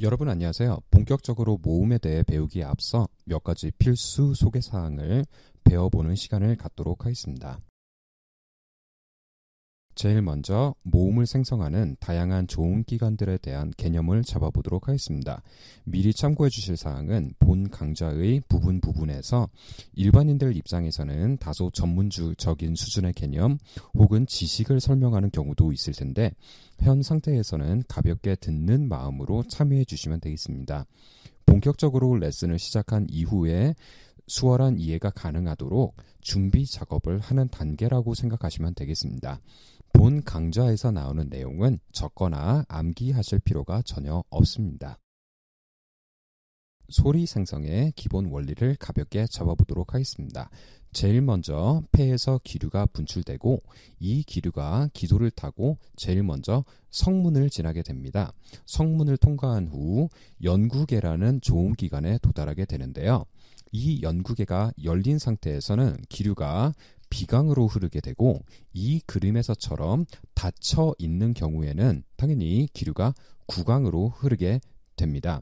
여러분 안녕하세요. 본격적으로 모음에 대해 배우기에 앞서 몇 가지 필수 소개 사항을 배워보는 시간을 갖도록 하겠습니다. 제일 먼저 모음을 생성하는 다양한 좋은 기관들에 대한 개념을 잡아보도록 하겠습니다. 미리 참고해 주실 사항은 본 강좌의 부분 부분에서 일반인들 입장에서는 다소 전문적인 주 수준의 개념 혹은 지식을 설명하는 경우도 있을 텐데 현 상태에서는 가볍게 듣는 마음으로 참여해 주시면 되겠습니다. 본격적으로 레슨을 시작한 이후에 수월한 이해가 가능하도록 준비 작업을 하는 단계라고 생각하시면 되겠습니다. 본 강좌에서 나오는 내용은 적거나 암기하실 필요가 전혀 없습니다. 소리 생성의 기본 원리를 가볍게 잡아보도록 하겠습니다. 제일 먼저 폐에서 기류가 분출되고 이 기류가 기도를 타고 제일 먼저 성문을 지나게 됩니다. 성문을 통과한 후 연구계라는 조음기관에 도달하게 되는데요. 이 연구계가 열린 상태에서는 기류가 비강으로 흐르게 되고 이 그림에서처럼 닫혀 있는 경우에는 당연히 기류가 구강으로 흐르게 됩니다.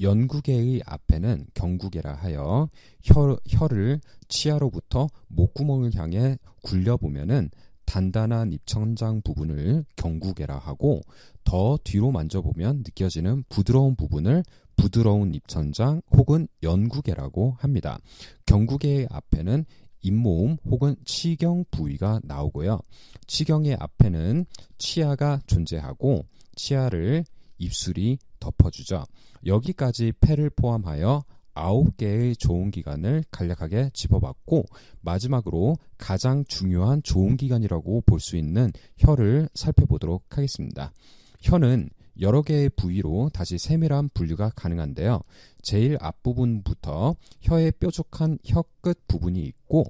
연구계의 앞에는 경구계라 하여 혀, 혀를 치아로부터 목구멍을 향해 굴려보면은 단단한 입천장 부분을 경구계라 하고 더 뒤로 만져보면 느껴지는 부드러운 부분을 부드러운 입천장 혹은 연구계라고 합니다. 경구계의 앞에는 잇몸 혹은 치경 부위가 나오고요. 치경의 앞에는 치아가 존재하고 치아를 입술이 덮어주죠. 여기까지 폐를 포함하여 아홉 개의 좋은 기관을 간략하게 짚어봤고 마지막으로 가장 중요한 좋은 기관이라고 볼 수 있는 혀를 살펴보도록 하겠습니다. 혀는 여러 개의 부위로 다시 세밀한 분류가 가능한데요. 제일 앞부분부터 혀의 뾰족한 혀끝 부분이 있고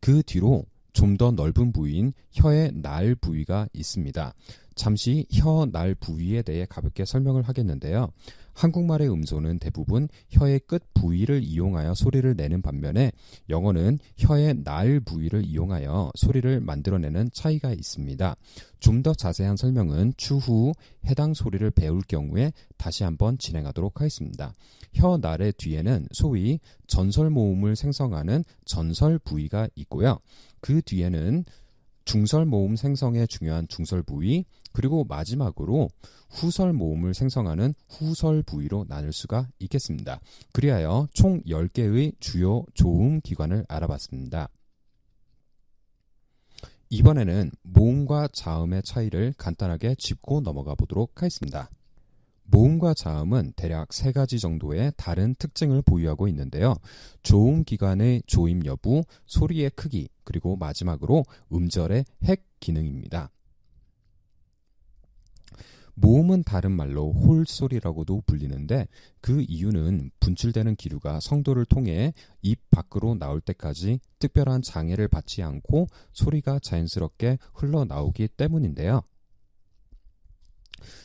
그 뒤로 좀 더 넓은 부위인 혀의 날 부위가 있습니다. 잠시 혀 날 부위에 대해 가볍게 설명을 하겠는데요. 한국말의 음소는 대부분 혀의 끝 부위를 이용하여 소리를 내는 반면에 영어는 혀의 날 부위를 이용하여 소리를 만들어내는 차이가 있습니다. 좀 더 자세한 설명은 추후 해당 소리를 배울 경우에 다시 한번 진행하도록 하겠습니다. 혀 날의 뒤에는 소위 전설 모음을 생성하는 전설 부위가 있고요. 그 뒤에는 중설 모음 생성에 중요한 중설 부위, 그리고 마지막으로 후설 모음을 생성하는 후설 부위로 나눌 수가 있겠습니다. 그리하여 총 10개의 주요 조음 기관을 알아봤습니다. 이번에는 모음과 자음의 차이를 간단하게 짚고 넘어가 보도록 하겠습니다. 모음과 자음은 대략 세 가지 정도의 다른 특징을 보유하고 있는데요. 조음 기관의 조임 여부, 소리의 크기, 그리고 마지막으로 음절의 핵 기능입니다. 모음은 다른 말로 홀 소리라고도 불리는데 그 이유는 분출되는 기류가 성도를 통해 입 밖으로 나올 때까지 특별한 장애를 받지 않고 소리가 자연스럽게 흘러나오기 때문인데요.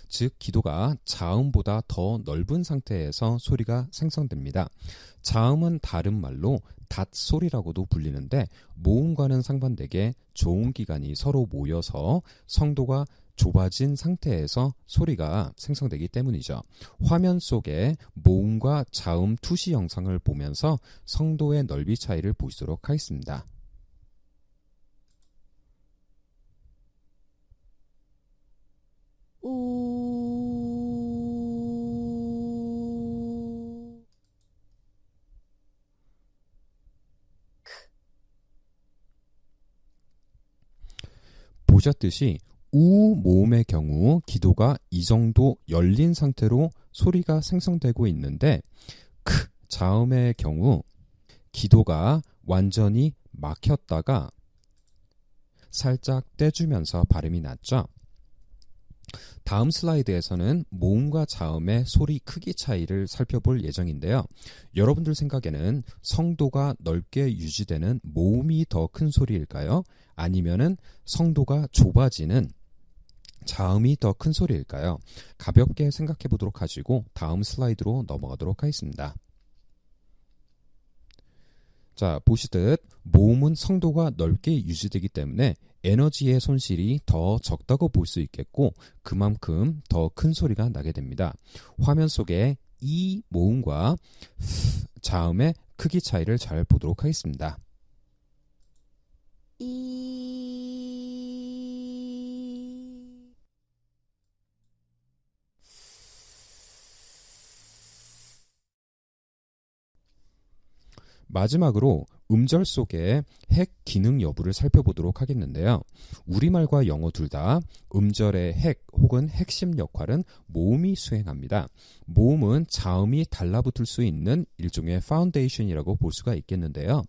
즉 기도가 자음보다 더 넓은 상태에서 소리가 생성됩니다. 자음은 다른 말로 닷소리라고도 불리는데 모음과는 상반되게 좋은 기관이 서로 모여서 성도가 좁아진 상태에서 소리가 생성되기 때문이죠. 화면 속에 모음과 자음 투시 영상을 보면서 성도의 넓이 차이를 보시도록 하겠습니다. 보셨듯이 우 모음의 경우 기도가 이 정도 열린 상태로 소리가 생성되고 있는데 크 자음의 경우 기도가 완전히 막혔다가 살짝 떼주면서 발음이 났죠. 다음 슬라이드에서는 모음과 자음의 소리 크기 차이를 살펴볼 예정인데요. 여러분들 생각에는 성도가 넓게 유지되는 모음이 더 큰 소리일까요? 아니면은 성도가 좁아지는 자음이 더 큰 소리일까요? 가볍게 생각해 보도록 하시고 다음 슬라이드로 넘어가도록 하겠습니다. 자, 보시듯 모음은 성도가 넓게 유지되기 때문에 에너지의 손실이 더 적다고 볼 수 있겠고 그만큼 더 큰 소리가 나게 됩니다. 화면 속에 이 모음과 자음의 크기 차이를 잘 보도록 하겠습니다. 이... 마지막으로 음절 속에 핵 기능 여부를 살펴보도록 하겠는데요. 우리말과 영어 둘 다 음절의 핵 혹은 핵심 역할은 모음이 수행합니다. 모음은 자음이 달라붙을 수 있는 일종의 파운데이션이라고 볼 수가 있겠는데요.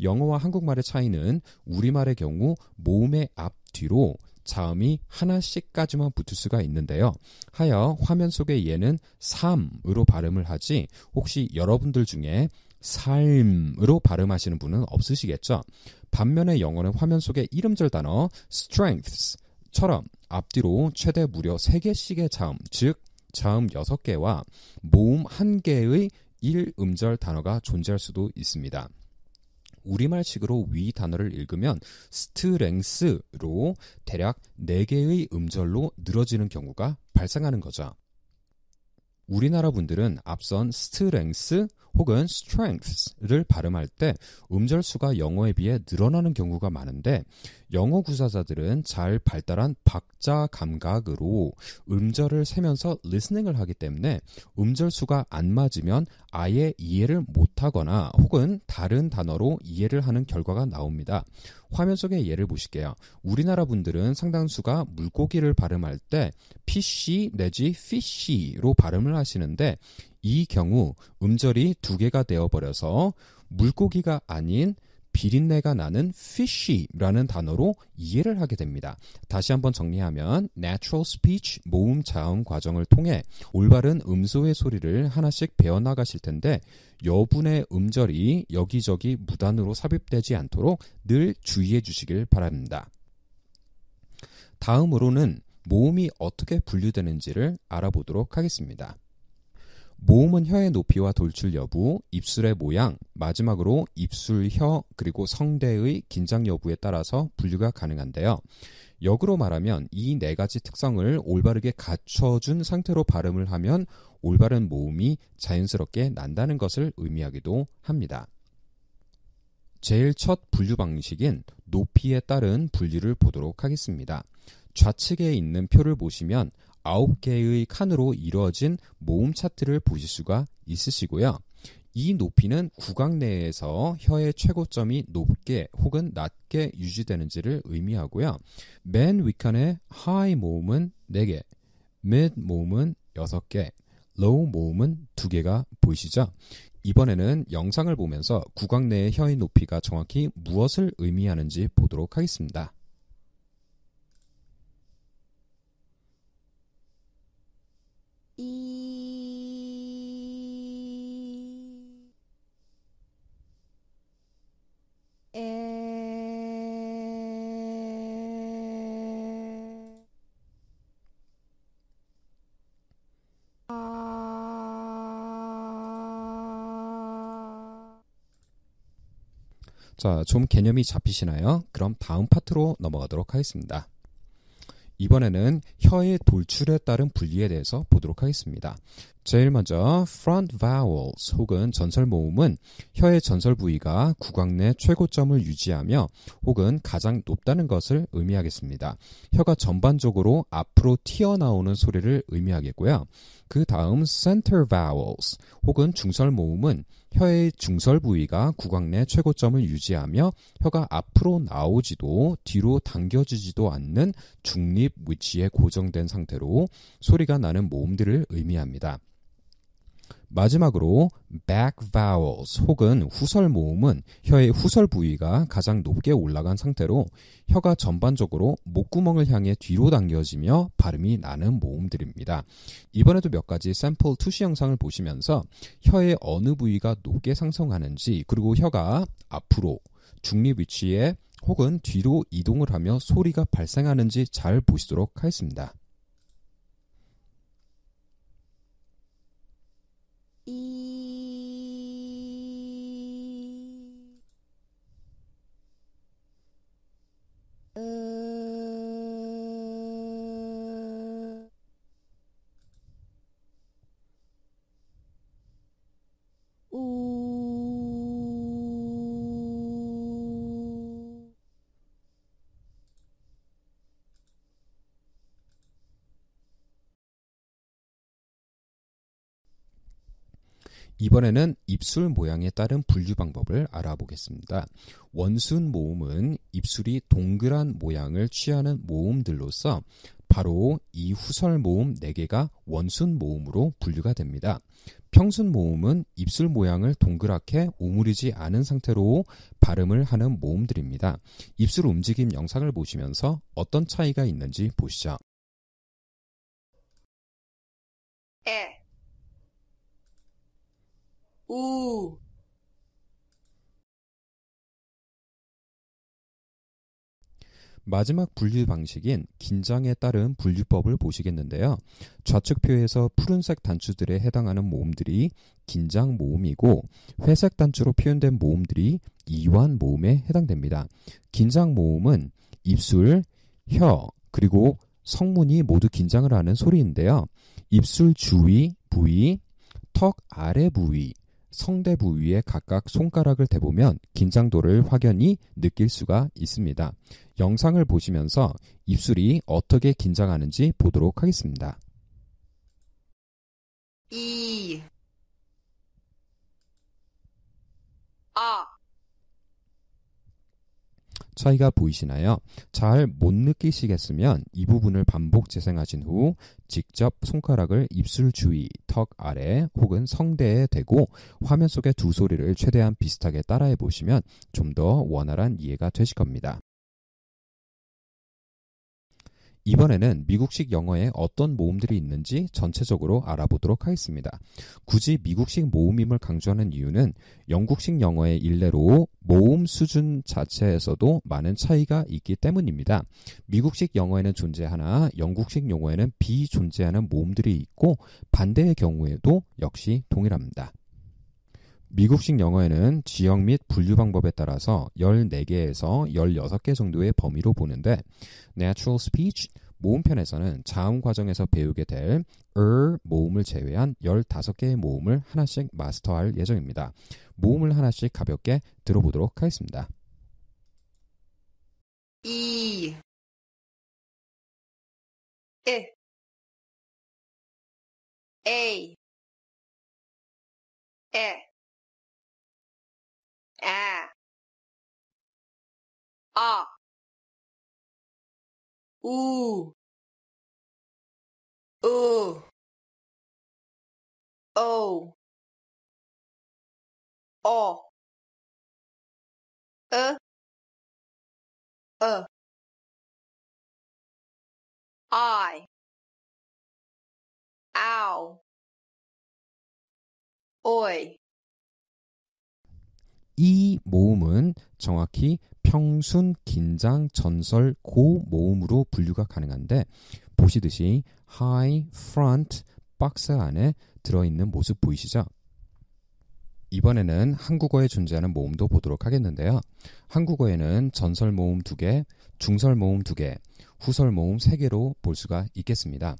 영어와 한국말의 차이는 우리말의 경우 모음의 앞 뒤로 자음이 하나씩까지만 붙을 수가 있는데요. 하여 화면 속의 얘는 3으로 발음을 하지 혹시 여러분들 중에 삶으로 발음하시는 분은 없으시겠죠. 반면에 영어는 화면 속의 이름절 단어 strengths처럼 앞뒤로 최대 무려 3개씩의 자음, 즉 자음 6개와 모음 1개의 1음절 단어가 존재할 수도 있습니다. 우리말식으로 위 단어를 읽으면 스트렝스로 대략 4개의 음절로 늘어지는 경우가 발생하는 거죠. 우리나라 분들은 앞선 스트렝스 혹은 스트렝스를 발음할 때 음절수가 영어에 비해 늘어나는 경우가 많은데 영어 구사자들은 잘 발달한 박자 감각으로 음절을 세면서 리스닝을 하기 때문에 음절수가 안 맞으면 아예 이해를 못하거나 혹은 다른 단어로 이해를 하는 결과가 나옵니다. 화면 속의 예를 보실게요. 우리나라 분들은 상당수가 물고기를 발음할 때 피쉬 내지 피쉬로 발음을 하시는데 이 경우 음절이 두 개가 되어버려서 물고기가 아닌 비린내가 나는 fishy라는 단어로 이해를 하게 됩니다. 다시 한번 정리하면 natural speech 모음 자음 과정을 통해 올바른 음소의 소리를 하나씩 배워나가실 텐데 여분의 음절이 여기저기 무단으로 삽입되지 않도록 늘 주의해 주시길 바랍니다. 다음으로는 모음이 어떻게 분류되는지를 알아보도록 하겠습니다. 모음은 혀의 높이와 돌출 여부, 입술의 모양, 마지막으로 입술, 혀, 그리고 성대의 긴장 여부에 따라서 분류가 가능한데요. 역으로 말하면 이 네 가지 특성을 올바르게 갖춰준 상태로 발음을 하면 올바른 모음이 자연스럽게 난다는 것을 의미하기도 합니다. 제일 첫 분류 방식인 높이에 따른 분류를 보도록 하겠습니다. 좌측에 있는 표를 보시면 9 개의 칸으로 이루어진 모음 차트를 보실 수가 있으시고요. 이 높이는 구강 내에서 혀의 최고점이 높게 혹은 낮게 유지되는지를 의미하고요. 맨 위칸의 하 i 모음은 4개, 맨 모음은 6개, l 우 모음은 2개가 보이시죠? 이번에는 영상을 보면서 구강 내의 혀의 높이가 정확히 무엇을 의미하는지 보도록 하겠습니다. 자, 좀 개념이 잡히시나요? 그럼 다음 파트로 넘어가도록 하겠습니다. 이번에는 혀의 돌출에 따른 분리에 대해서 보도록 하겠습니다. 제일 먼저 front vowels 혹은 전설 모음은 혀의 전설 부위가 구강 내 최고점을 유지하며 혹은 가장 높다는 것을 의미하겠습니다. 혀가 전반적으로 앞으로 튀어나오는 소리를 의미하겠고요. 그 다음 center vowels 혹은 중설 모음은 혀의 중설 부위가 구강 내 최고점을 유지하며 혀가 앞으로 나오지도 뒤로 당겨지지도 않는 중립 위치에 고정된 상태로 소리가 나는 모음들을 의미합니다. 마지막으로 back vowels 혹은 후설 모음은 혀의 후설 부위가 가장 높게 올라간 상태로 혀가 전반적으로 목구멍을 향해 뒤로 당겨지며 발음이 나는 모음들입니다. 이번에도 몇 가지 샘플 투시 영상을 보시면서 혀의 어느 부위가 높게 상승하는지 그리고 혀가 앞으로 중립 위치에 혹은 뒤로 이동을 하며 소리가 발생하는지 잘 보시도록 하겠습니다. 이번에는 입술 모양에 따른 분류 방법을 알아보겠습니다. 원순 모음은 입술이 동그란 모양을 취하는 모음들로서 바로 이 후설 모음 4개가 원순 모음으로 분류가 됩니다. 평순 모음은 입술 모양을 동그랗게 오므리지 않은 상태로 발음을 하는 모음들입니다. 입술 움직임 영상을 보시면서 어떤 차이가 있는지 보시죠. 에. 예. 우 마지막 분류 방식인 긴장에 따른 분류법을 보시겠는데요. 좌측표에서 푸른색 단추들에 해당하는 모음들이 긴장 모음이고 회색 단추로 표현된 모음들이 이완 모음에 해당됩니다. 긴장 모음은 입술, 혀, 그리고 성문이 모두 긴장을 하는 소리인데요. 입술 주위 부위, 턱 아래 부위, 성대 부위에 각각 손가락을 대보면 긴장도를 확연히 느낄 수가 있습니다. 영상을 보시면서 입술이 어떻게 긴장하는지 보도록 하겠습니다. 2아 차이가 보이시나요? 잘 못 느끼시겠으면 이 부분을 반복 재생하신 후 직접 손가락을 입술 주위, 턱 아래 혹은 성대에 대고 화면 속의 두 소리를 최대한 비슷하게 따라해 보시면 좀 더 원활한 이해가 되실 겁니다. 이번에는 미국식 영어에 어떤 모음들이 있는지 전체적으로 알아보도록 하겠습니다. 굳이 미국식 모음임을 강조하는 이유는 영국식 영어의 일례로 모음 수준 자체에서도 많은 차이가 있기 때문입니다. 미국식 영어에는 존재하나 영국식 용어에는 비존재하는 모음들이 있고 반대의 경우에도 역시 동일합니다. 미국식 영어에는 지역 및 분류 방법에 따라서 14개에서 16개 정도의 범위로 보는데 Natural Speech 모음편에서는 자음 과정에서 배우게 될 er 모음을 제외한 15개의 모음을 하나씩 마스터할 예정입니다. 모음을 하나씩 가볍게 들어보도록 하겠습니다. 이 에, 에이 a a u u o o e e i ow oi 이 모음은 정확히 평순, 긴장, 전설, 고 모음으로 분류가 가능한데 보시듯이 high, front, 박스 안에 들어있는 모습 보이시죠? 이번에는 한국어에 존재하는 모음도 보도록 하겠는데요. 한국어에는 전설 모음 두개 중설 모음 두개 후설 모음 세개로볼 수가 있겠습니다.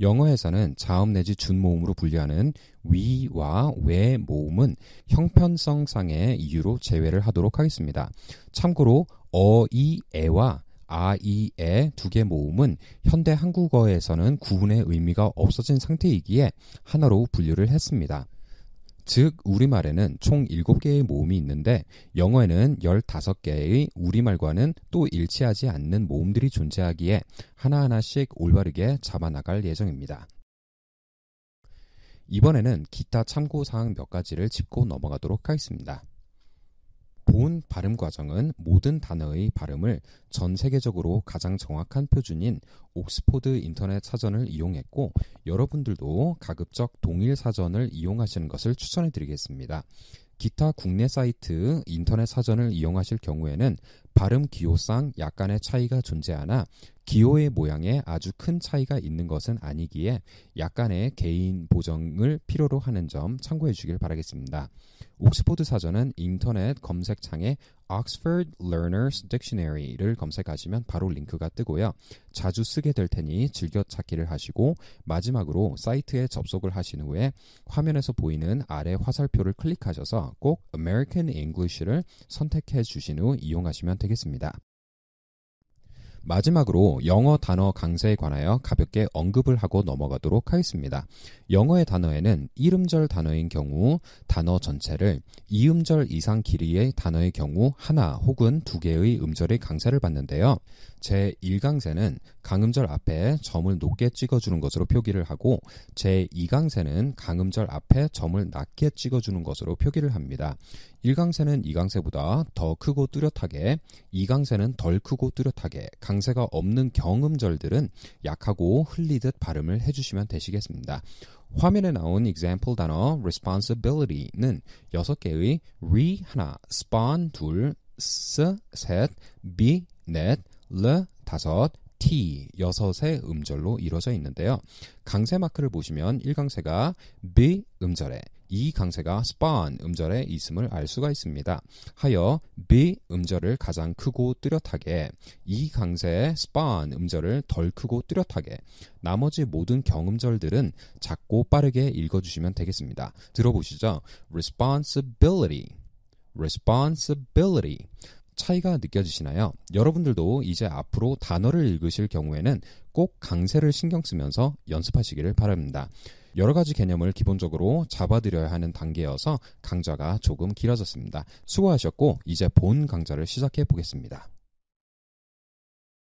영어에서는 자음 내지 준모음으로 분류하는 위와 외 모음은 형편성상의 이유로 제외를 하도록 하겠습니다. 참고로 어, 이, 에와 아, 이, 에두 개 모음은 현대 한국어에서는 구분의 의미가 없어진 상태이기에 하나로 분류를 했습니다. 즉 우리말에는 총 7개의 모음이 있는데 영어에는 15개의 우리말과는 또 일치하지 않는 모음들이 존재하기에 하나하나씩 올바르게 잡아나갈 예정입니다. 이번에는 기타 참고 사항 몇 가지를 짚고 넘어가도록 하겠습니다. 본 발음 과정은 모든 단어의 발음을 전 세계적으로 가장 정확한 표준인 옥스포드 인터넷 사전을 이용했고 여러분들도 가급적 동일 사전을 이용하시는 것을 추천해 드리겠습니다. 기타 국내 사이트 인터넷 사전을 이용하실 경우에는 발음 기호상 약간의 차이가 존재하나 기호의 모양에 아주 큰 차이가 있는 것은 아니기에 약간의 개인 보정을 필요로 하는 점 참고해 주길 바라겠습니다. 옥스포드 사전은 인터넷 검색창에 Oxford Learners Dictionary를 검색하시면 바로 링크가 뜨고요. 자주 쓰게 될 테니 즐겨 찾기를 하시고 마지막으로 사이트에 접속을 하신 후에 화면에서 보이는 아래 화살표를 클릭하셔서 꼭 American English를 선택해 주신 후 이용하시면 되겠습니다. 마지막으로 영어 단어 강세에 관하여 가볍게 언급을 하고 넘어가도록 하겠습니다. 영어의 단어에는 이음절 단어인 경우 단어 전체를 이음절 이상 길이의 단어의 경우 하나 혹은 두 개의 음절의 강세를 받는데요. 제1강세는 강음절 앞에 점을 높게 찍어주는 것으로 표기를 하고 제2강세는 강음절 앞에 점을 낮게 찍어주는 것으로 표기를 합니다. 1강세는 2강세보다 더 크고 뚜렷하게, 2강세는 덜 크고 뚜렷하게, 강세가 없는 경음절들은 약하고 흘리듯 발음을 해주시면 되시겠습니다. 화면에 나온 example 단어 responsibility는 6개의 re 하나, spawn 둘, s 셋, b e 넷, l 다섯, T 여섯의 음절로 이루어져 있는데요. 강세 마크를 보시면 1강세가 B 음절에 이 강세가 spawn 음절의 있음을 알 수가 있습니다. 하여 b 음절을 가장 크고 뚜렷하게 이 강세의 spawn 음절을 덜 크고 뚜렷하게 나머지 모든 경음절들은 작고 빠르게 읽어주시면 되겠습니다. 들어보시죠. responsibility responsibility 차이가 느껴지시나요? 여러분들도 이제 앞으로 단어를 읽으실 경우에는 꼭 강세를 신경 쓰면서 연습하시기를 바랍니다. 여러 가지 개념을 기본적으로 잡아들여야 하는 단계여서 강좌가 조금 길어졌습니다. 수고하셨고, 이제 본 강좌를 시작해 보겠습니다.